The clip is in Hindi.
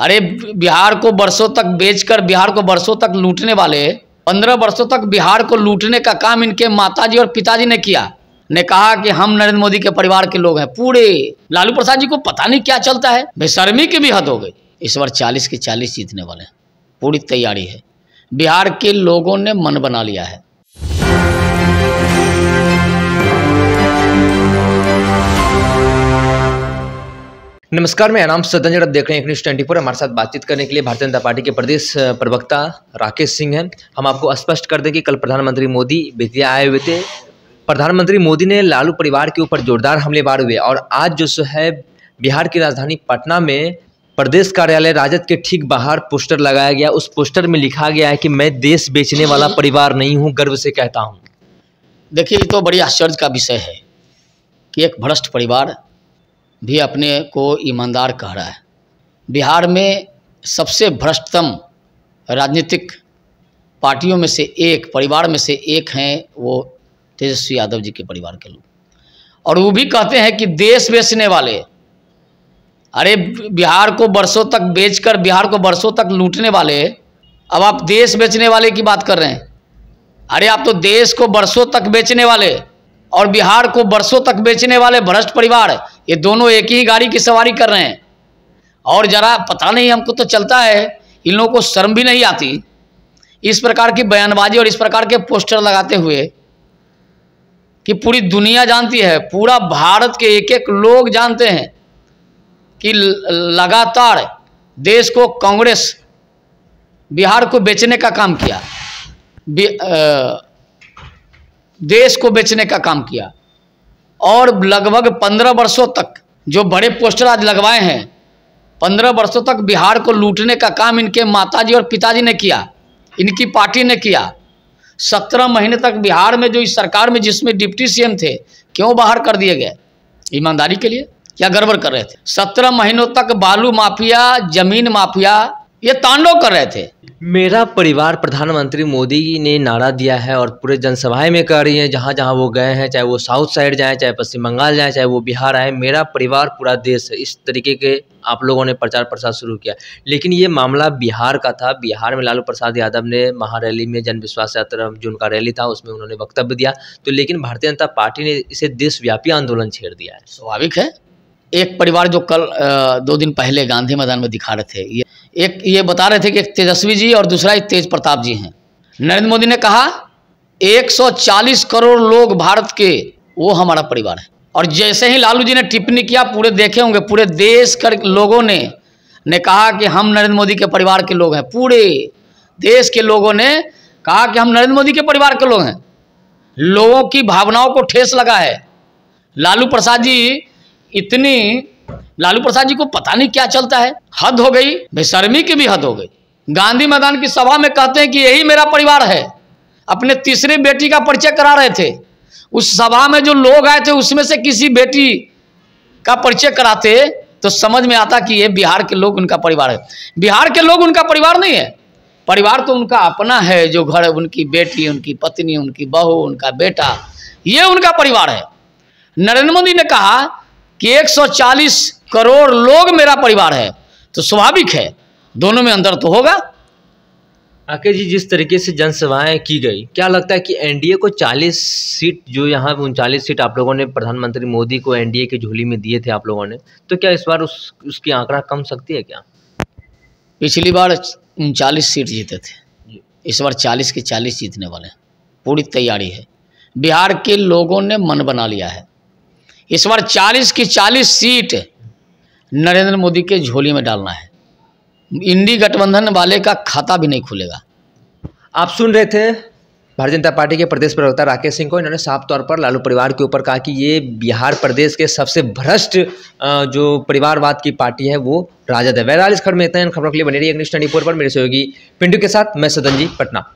अरे बिहार को बरसों तक बेचकर बिहार को बरसों तक लूटने वाले पंद्रह वर्षों तक बिहार को लूटने का काम इनके माताजी और पिताजी ने किया ने कहा कि हम नरेंद्र मोदी के परिवार के लोग हैं पूरे लालू प्रसाद जी को पता नहीं क्या चलता है बेशर्मी की भी हद हो गई इस बार चालीस के चालीस जीतने वाले हैं पूरी तैयारी है बिहार के लोगों ने मन बना लिया है नमस्कार मैं नाम सदन आप देख रहे हैं न्यूज ट्वेंटी हमारे साथ बातचीत करने के लिए भारतीय जनता पार्टी के प्रदेश प्रवक्ता राकेश सिंह हैं हम आपको स्पष्ट कर दें कि कल प्रधानमंत्री मोदी बेतिया आए हुए थे प्रधानमंत्री मोदी ने लालू परिवार के ऊपर जोरदार हमले बार हुए और आज जो सो है बिहार की राजधानी पटना में प्रदेश कार्यालय राजद के ठीक बाहर पोस्टर लगाया गया उस पोस्टर में लिखा गया है कि मैं देश बेचने वाला परिवार नहीं हूँ गर्व से कहता हूँ देखिए तो बड़ी आश्चर्य का विषय है कि एक भ्रष्ट परिवार भी अपने को ईमानदार कह रहा है बिहार में सबसे भ्रष्टतम राजनीतिक पार्टियों में से एक परिवार में से एक हैं वो तेजस्वी यादव जी के परिवार के लोग और वो भी कहते हैं कि देश बेचने वाले अरे बिहार को बरसों तक बेचकर बिहार को बरसों तक लूटने वाले अब आप देश बेचने वाले की बात कर रहे हैं अरे आप तो देश को बरसों तक बेचने वाले और बिहार को बरसों तक बेचने वाले भ्रष्ट परिवार ये दोनों एक ही गाड़ी की सवारी कर रहे हैं और जरा पता नहीं हमको तो चलता है इन लोगों को शर्म भी नहीं आती इस प्रकार की बयानबाजी और इस प्रकार के पोस्टर लगाते हुए कि पूरी दुनिया जानती है पूरा भारत के एक एक लोग जानते हैं कि लगातार देश को कांग्रेस बिहार को बेचने का काम किया देश को बेचने का काम किया और लगभग पंद्रह वर्षों तक जो बड़े पोस्टर आज लगवाए हैं पंद्रह वर्षों तक बिहार को लूटने का काम इनके माताजी और पिताजी ने किया इनकी पार्टी ने किया सत्रह महीने तक बिहार में जो इस सरकार में जिसमें डिप्टी सीएम थे क्यों बाहर कर दिए गए ईमानदारी के लिए क्या गड़बड़ कर रहे थे सत्रह महीनों तक बालू माफिया जमीन माफिया ये तांडव कर रहे थे मेरा परिवार प्रधानमंत्री मोदी ने नारा दिया है और पूरे जनसभाएं में कह रही है जहाँ जहाँ वो गए हैं चाहे वो साउथ साइड जाएं चाहे पश्चिम बंगाल जाएं चाहे वो बिहार आए मेरा परिवार पूरा देश है इस तरीके के आप लोगों ने प्रचार प्रसार शुरू किया लेकिन ये मामला बिहार का था बिहार में लालू प्रसाद यादव ने महारैली में जन विश्वास यात्रा जो उनका रैली था उसमें उन्होंने वक्तव्य दिया तो लेकिन भारतीय जनता पार्टी ने इसे देशव्यापी आंदोलन छेड़ दिया है स्वाभाविक है एक परिवार जो कल दो दिन पहले गांधी मैदान में दिखा रहे थे ये एक ये बता रहे थे कि एक तेजस्वी जी और दूसरा एक तेज प्रताप जी हैं नरेंद्र मोदी ने कहा 140 करोड़ लोग भारत के वो हमारा परिवार है और जैसे ही लालू जी ने टिप्पणी किया पूरे देखे होंगे पूरे देश के लोगों ने ने कहा कि हम नरेंद्र मोदी के परिवार के लोग हैं पूरे देश के लोगों ने कहा कि हम नरेंद्र मोदी के परिवार के लोग हैं लोगों की भावनाओं को ठेस लगा है लालू प्रसाद जी इतनी लालू प्रसाद जी को पता नहीं क्या चलता है हद हो गई बेशर्मी की भी हद हो गई गांधी मैदान की सभा में कहते हैं कि यही मेरा परिवार है अपने तीसरी बेटी का परिचय करा रहे थे उस सभा में जो लोग आए थे उसमें से किसी बेटी का परिचय कराते तो समझ में आता कि ये बिहार के लोग उनका परिवार है बिहार के लोग उनका परिवार नहीं है परिवार तो उनका अपना है जो घर उनकी बेटी उनकी पत्नी उनकी बहू उनका बेटा ये उनका परिवार है नरेंद्र मोदी ने कहा कि 140 करोड़ लोग मेरा परिवार है तो स्वाभाविक है दोनों में अंदर तो होगा आके जी जिस तरीके से जनसभाएं की गई क्या लगता है कि एनडीए को 40 सीट जो यहाँ उनचालीस सीट आप लोगों ने प्रधानमंत्री मोदी को एनडीए की झोली में दिए थे आप लोगों ने तो क्या इस बार उस उसकी आंकड़ा कम सकती है क्या पिछली बार उनचालीस सीट जीते थे इस बार चालीस के चालीस जीतने वाले हैं पूरी तैयारी है बिहार के लोगों ने मन बना लिया है इस बार चालीस की चालीस सीट नरेंद्र मोदी के झोली में डालना है इंडी गठबंधन वाले का खाता भी नहीं खुलेगा आप सुन रहे थे भारतीय जनता पार्टी के प्रदेश प्रवक्ता राकेश सिंह को इन्होंने साफ तौर पर लालू परिवार के ऊपर कहा कि ये बिहार प्रदेश के सबसे भ्रष्ट जो परिवारवाद की पार्टी है वो राजद है बहरहाल इस खबर में इतना खबरों के लिए बने रही है अग्निश पर मेरे सहयोगी पिंडू के साथ मैं सदन जी पटना